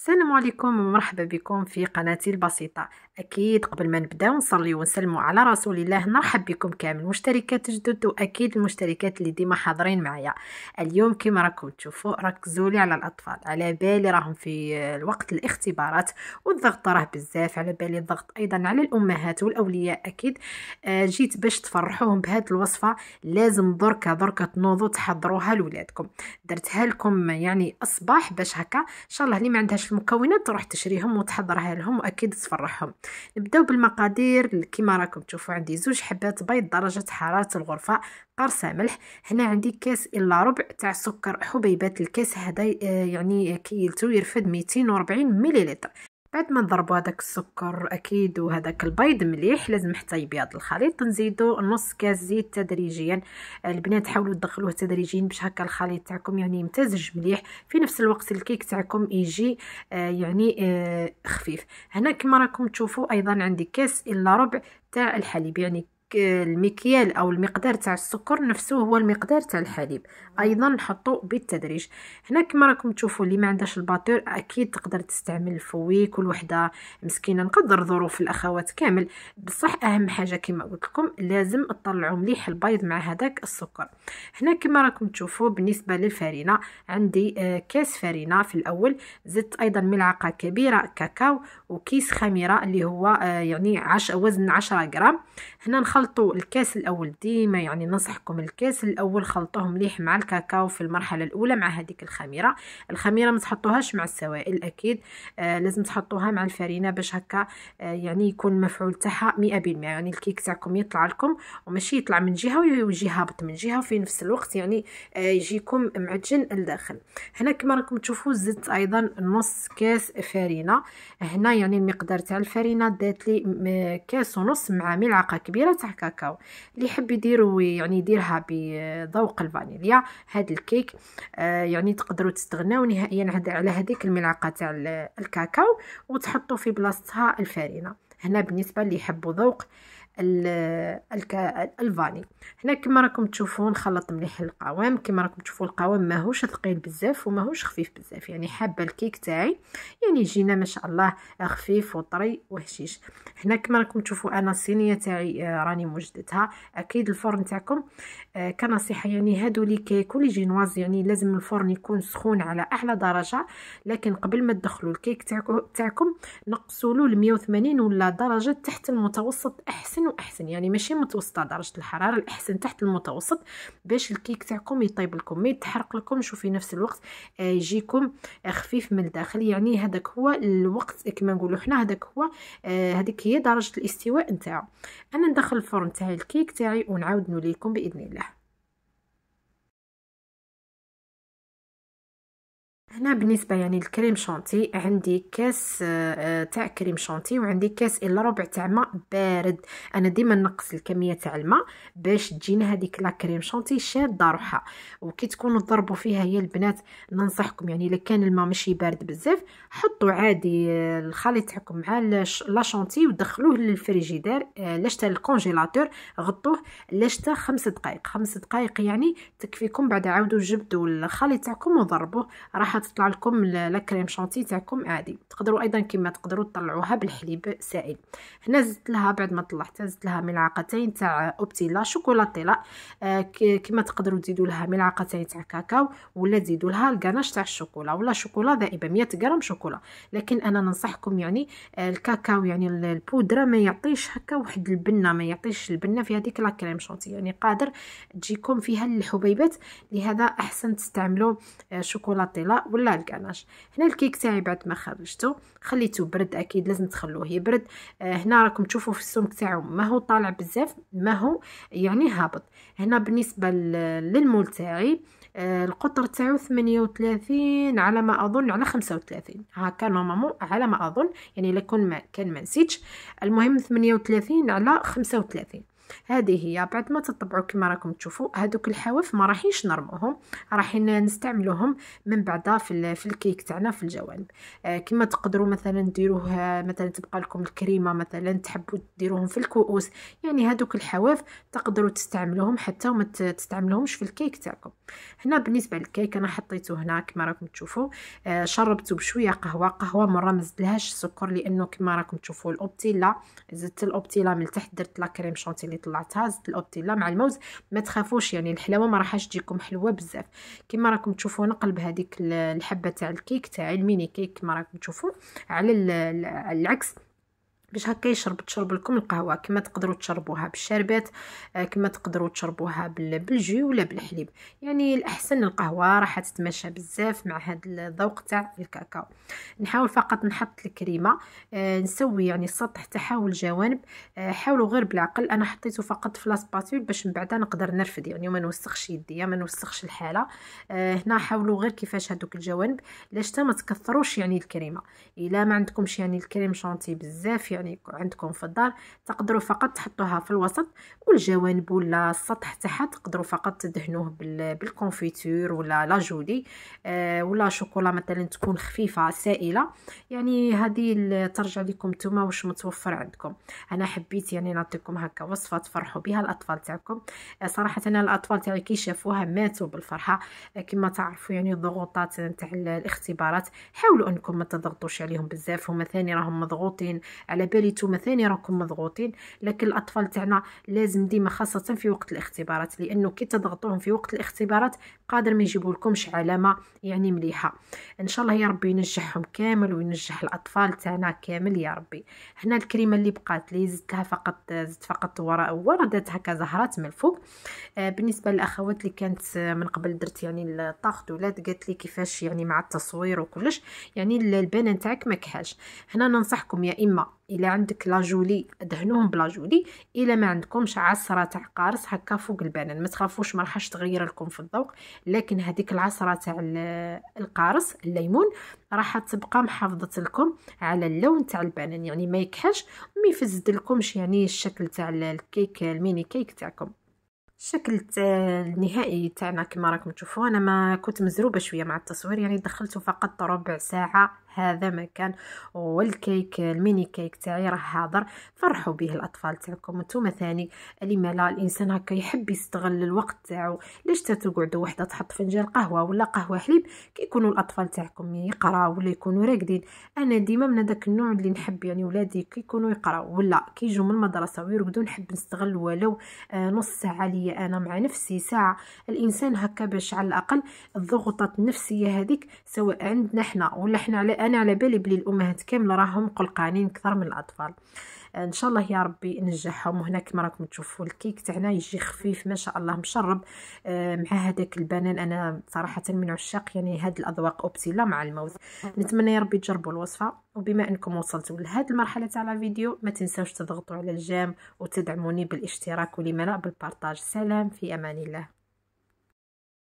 السلام عليكم ومرحبا بكم في قناتي البسيطة أكيد قبل ما نبداو ونصلي ونسلموا على رسول الله نرحب بكم كامل مشتركات جدد وأكيد المشتركات اللي ديما حاضرين معايا اليوم كما راكم تشوفوا ركزوا لي على الأطفال على بالي راهم في الوقت الاختبارات والضغط راه بزاف على بالي الضغط أيضا على الأمهات والأولياء أكيد آه، جيت باش تفرحوهم بهاد الوصفة لازم دركة دركة تنوضوا تحضروها لولادكم درتها لكم يعني أصباح باش هكا إن شاء الله اللي ما عندهاش المكونات تروح تشريهم وتحضرها لهم واكيد تفرحهم نبداو بالمقادير كيما راكم تشوفوا عندي زوج حبات بيض درجه حراره الغرفه قرصه ملح هنا عندي كاس الا ربع تاع سكر حبيبات الكاس هذا آه، يعني كيلتو يرفد 240 مليلتر بعد ما نضربو هذاك السكر اكيد وهذاك البيض مليح لازم حتى يبيض الخليط نزيدو نص كاس زيت تدريجيا البنات حاولوا تدخلوه تدريجيا باش هكا الخليط تاعكم يعني يمتزج مليح في نفس الوقت الكيك تاعكم يجي آه يعني آه خفيف هنا كما راكم تشوفوا ايضا عندي كاس الا ربع تاع الحليب يعني المكيال او المقدار تاع السكر نفسه هو المقدار تاع الحليب ايضا نحطو بالتدريج هنا كما راكم تشوفوا اللي ما عندهاش الباتور اكيد تقدر تستعمل الفوي كل وحده مسكينه نقدر ظروف الاخوات كامل بصح اهم حاجه كما قلت لكم لازم تطلعوا مليح البيض مع هذاك السكر هنا كما راكم تشوفوا بالنسبه للفرينه عندي آه، كاس فرينه في الاول زدت ايضا ملعقه كبيره كاكاو وكيس خميره اللي هو آه، يعني عش وزن 10 غرام هنا نخلط خلطوا الكاس الاول ديما يعني ننصحكم الكاس الاول خلطوه مليح مع الكاكاو في المرحله الاولى مع هذيك الخميره الخميره ما تحطوهاش مع السوائل اكيد آه لازم تحطوها مع الفرينه باش هكا آه يعني يكون المفعول تاعها 100% يعني الكيك تاعكم يطلع لكم وماشي يطلع من جهه ويجي هابط من جهه وفي نفس الوقت يعني آه يجيكم معجن لداخل هنا كما راكم تشوفوا زدت ايضا نص كاس فرينه هنا يعني المقدار تاع الفرينه دات لي كاس ونص مع ملعقه كبيره تاع صح كاكاو اللي يحب يديرو يعني يديرها بذوق الفانيليا هاد الكيك آه، يعني تقدروا تستغناو نهائيا على هذيك الملعقه تاع الكاكاو وتحطوا في بلاصتها الفارينه هنا بالنسبه اللي يحبوا ذوق الفاني هنا كما راكم تشوفون خلط مليح القوام كما راكم تشوفوا القوام ماهوش ثقيل بزاف وماهوش خفيف بزاف يعني حابه الكيك تاعي يعني يجينا ما شاء الله خفيف وطري وهشيش هنا كما راكم تشوفوا انا الصينيه تاعي آه، راني موجدتها اكيد الفرن تاعكم آه، كنصيحه يعني هادو لي كيك ولي جينواز يعني لازم الفرن يكون سخون على اعلى درجه لكن قبل ما تدخلوا الكيك تاعكم نقصوا له 180 ولا درجة تحت المتوسط أحسن وأحسن يعني ماشي متوسطة درجة الحرارة الأحسن تحت المتوسط باش الكيك تاعكم يطيب لكم ما يتحرق لكم شوفي نفس الوقت آه، يجيكم خفيف من الداخل يعني هذاك هو الوقت كما نقولوا حنا هذاك هو آه، هذيك هي درجة الاستواء نتاعو أنا ندخل الفرن تاعي الكيك تاعي ونعاود نوليكم بإذن الله هنا بالنسبه يعني الكريم شانتي عندي كاس آه، تاع كريم شانتي وعندي كاس الا ربع تاع ماء بارد انا ديما نقص الكميه تاع الماء باش تجينا هذيك لا كريم شانتي شاده روحها وكي تكونوا تضربوا فيها يا البنات ننصحكم يعني الا كان الماء ماشي بارد بزاف حطوا عادي آه، الخليط تاعكم مع لا شانتي ودخلوه للفريجيدار آه، لاش تاع الكونجيلاتور غطوه لاش تاع خمس دقائق خمس دقائق يعني تكفيكم بعد عاودوا جبدوا الخليط تاعكم وضربوه راح تطلع لكم لاكريم شونتي تاعكم عادي تقدروا ايضا كما تقدروا تطلعوها بالحليب سائل هنا زدت لها بعد ما طلعتها زدت لها ملعقتين تاع اوبتيلا شوكولاتيلا آه، كما تقدروا تزيدوا لها ملعقتين تاع كاكاو ولا تزيدوا لها الكاناش تاع الشوكولا ولا شوكولا ذائبه 100 غرام شوكولا لكن انا ننصحكم يعني آه، الكاكاو يعني البودره ما يعطيش هكا واحد البنه ما يعطيش البنه في هذيك لاكريم شونتي يعني قادر تجيكم فيها الحبيبات لهذا احسن تستعملوا آه، شوكولاتيلا ولا ولا الكناش هنا الكيك تاعي بعد ما خرجته خليته برد اكيد لازم تخلوه يبرد آه هنا راكم تشوفوا في السمك تاعو ما هو طالع بزاف ما هو يعني هابط هنا بالنسبه للمول تاعي آه القطر تاعو 38 على ما اظن على 35 هكا نورمالمون على ما اظن يعني لكون ما كان ما نسيتش المهم 38 على 35 هذه هي بعد ما تطبعوا كما راكم تشوفوا هذوك الحواف ما راحينش نرموهم راحين نستعملوهم من بعد في, في الكيك تاعنا في الجوانب آه كما تقدروا مثلا ديروه مثلا تبقى لكم الكريمه مثلا تحبوا ديروهم في الكؤوس يعني هذوك الحواف تقدروا تستعملوهم حتى وما تستعملوهمش في الكيك تاعكم هنا بالنسبه للكيك انا حطيته هنا كما راكم تشوفوا آه شربته بشويه قهوه قهوه مره ما زدلهاش السكر لانه كما راكم تشوفوا الاوبتيلا زدت الاوبتيلا من تحت درت لا كريم شونتي طلعتها زدت الاوبتيلا مع الموز ما تخافوش يعني الحلاوه ما راحش تجيكم حلوه بزاف كما راكم تشوفوا نقلب هذيك الحبه تاع الكيك تاع الميني كيك كما راكم تشوفوا على العكس باش هكا يشرب تشرب لكم القهوه كما تقدروا تشربوها بالشربات آه، كما تقدروا تشربوها بالجو ولا بالحليب يعني الاحسن القهوه راح تتماشى بزاف مع هذا الذوق تاع الكاكاو نحاول فقط نحط الكريمه آه، نسوي يعني السطح تاعها والجوانب آه، حاولوا غير بالعقل انا حطيته فقط في لاسباتول باش من بعد نقدر نرفد يعني ما نوسخش يدي ما نوسخش الحاله هنا حاولوا غير كيفاش هذوك الجوانب لاش ما تكثروش يعني الكريمه الا ما عندكمش يعني الكريم شانتي بزاف يعني يعني عندكم في الدار تقدروا فقط تحطوها في الوسط والجوانب ولا السطح تاعها تقدروا فقط تدهنوه بالكونفيتور ولا لا جولي آه، ولا شوكولا مثلا تكون خفيفه سائله يعني هذه ترجع لكم نتوما واش متوفر عندكم انا حبيت يعني نعطيكم هكا وصفه تفرحوا بها الاطفال تاعكم آه، صراحه انا الاطفال تاعي كي شافوها ماتوا بالفرحه آه، كما تعرفوا يعني الضغوطات تاع الاختبارات حاولوا انكم ما تضغطوش عليهم بزاف هما ثاني راهم مضغوطين على بالي نتوما ثاني راكم مضغوطين لكن الاطفال تاعنا لازم ديما خاصه في وقت الاختبارات لانه كي تضغطوهم في وقت الاختبارات قادر ما يجيبوا لكمش علامه يعني مليحه ان شاء الله يا ربي ينجحهم كامل وينجح الاطفال تاعنا كامل يا ربي هنا الكريمه اللي بقات لي زدتها فقط زدت فقط وردت هكا زهرات من الفوق آه بالنسبه للاخوات اللي كانت آه، من قبل درت يعني الطاخت ولاد قالت لي كيفاش يعني مع التصوير وكلش يعني البنان تاعك ما كهاش هنا ننصحكم يا اما الا عندك لاجولي دهنوهم بلاجولي الا ما عندكمش عصره تاع قارص هكا فوق البنان ما تخافوش ما راحش تغير لكم في الذوق لكن هذيك العصره تاع القارص الليمون راح تبقى محافظه لكم على اللون تاع البنان يعني ما يكحش وما يفسد لكمش يعني الشكل تاع الكيك الميني كيك تاعكم الشكل النهائي تاعنا كما راكم تشوفوا انا ما كنت مزروبه شويه مع التصوير يعني دخلته فقط ربع ساعه هذا مكان والكيك الميني كيك تاعي راه حاضر فرحوا به الاطفال تاعكم نتوما ثاني لما لا الانسان هكا يحب يستغل الوقت تاعو ليش تقعدوا وحده تحط فنجان قهوه ولا قهوه حليب يكونوا الاطفال تاعكم يقراو ولا يكونوا راقدين انا ديما من هذاك النوع اللي نحب يعني ولادي يكونوا يقراو ولا يجوا من المدرسه ويرقدوا نحب نستغل ولو آه، نص ساعه ليا انا مع نفسي ساعه الانسان هكا باش على الاقل الضغوطات النفسيه هذيك سواء عندنا حنا ولا حنا على انا على بالي بلي الامهات كامله راهم قلقانين اكثر من الاطفال ان شاء الله يا ربي نجحهم وهنا كما راكم تشوفوا الكيك تاعنا يجي خفيف ما شاء الله مشرب آه، مع هذاك البنان انا صراحه من عشاق يعني هاد الاذواق اوبتيلا مع الموز نتمنى يا ربي تجربوا الوصفه وبما انكم وصلتوا لهاد المرحله تاع الفيديو ما تنساوش تضغطوا على الجام وتدعموني بالاشتراك ولما لا بالبارطاج سلام في امان الله